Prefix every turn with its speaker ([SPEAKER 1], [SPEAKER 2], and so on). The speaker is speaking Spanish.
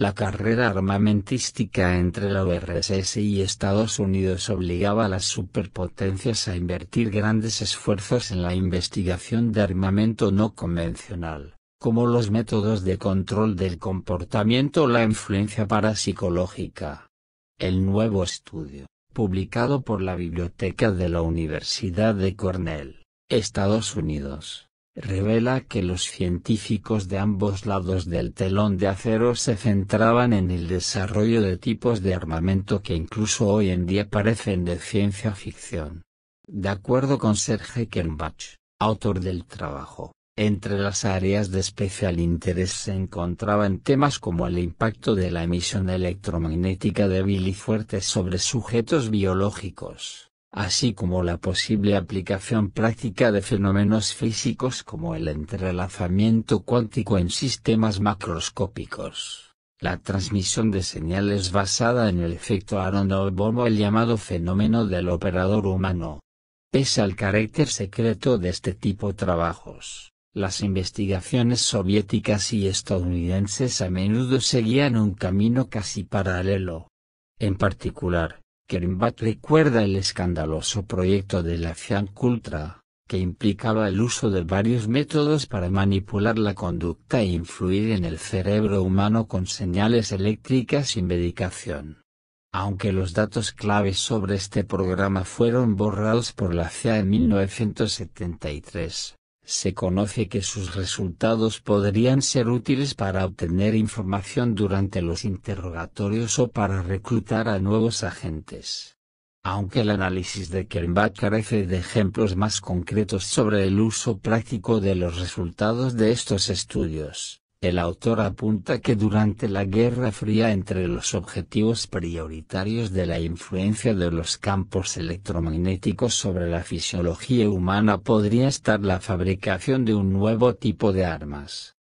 [SPEAKER 1] La carrera armamentística entre la URSS y Estados Unidos obligaba a las superpotencias a invertir grandes esfuerzos en la investigación de armamento no convencional, como los métodos de control del comportamiento o la influencia parapsicológica. El nuevo estudio, publicado por la Biblioteca de la Universidad de Cornell, Estados Unidos, revela que los científicos de ambos lados del telón de acero se centraban en el desarrollo de tipos de armamento que incluso hoy en día parecen de ciencia ficción. De acuerdo con Serge Kenbach, autor del trabajo, entre las áreas de especial interés se encontraban temas como el impacto de la emisión electromagnética débil y fuerte sobre sujetos biológicos así como la posible aplicación práctica de fenómenos físicos como el entrelazamiento cuántico en sistemas macroscópicos. La transmisión de señales basada en el efecto Aronobomo, el llamado fenómeno del operador humano. Pese al carácter secreto de este tipo de trabajos, las investigaciones soviéticas y estadounidenses a menudo seguían un camino casi paralelo. En particular, Kerimbat recuerda el escandaloso proyecto de la Cultra, que implicaba el uso de varios métodos para manipular la conducta e influir en el cerebro humano con señales eléctricas y medicación. Aunque los datos claves sobre este programa fueron borrados por la CIA en 1973, se conoce que sus resultados podrían ser útiles para obtener información durante los interrogatorios o para reclutar a nuevos agentes. Aunque el análisis de Kernbach carece de ejemplos más concretos sobre el uso práctico de los resultados de estos estudios, el autor apunta que durante la Guerra Fría entre los objetivos prioritarios de la influencia de los campos electromagnéticos sobre la fisiología humana podría estar la fabricación de un nuevo tipo de armas.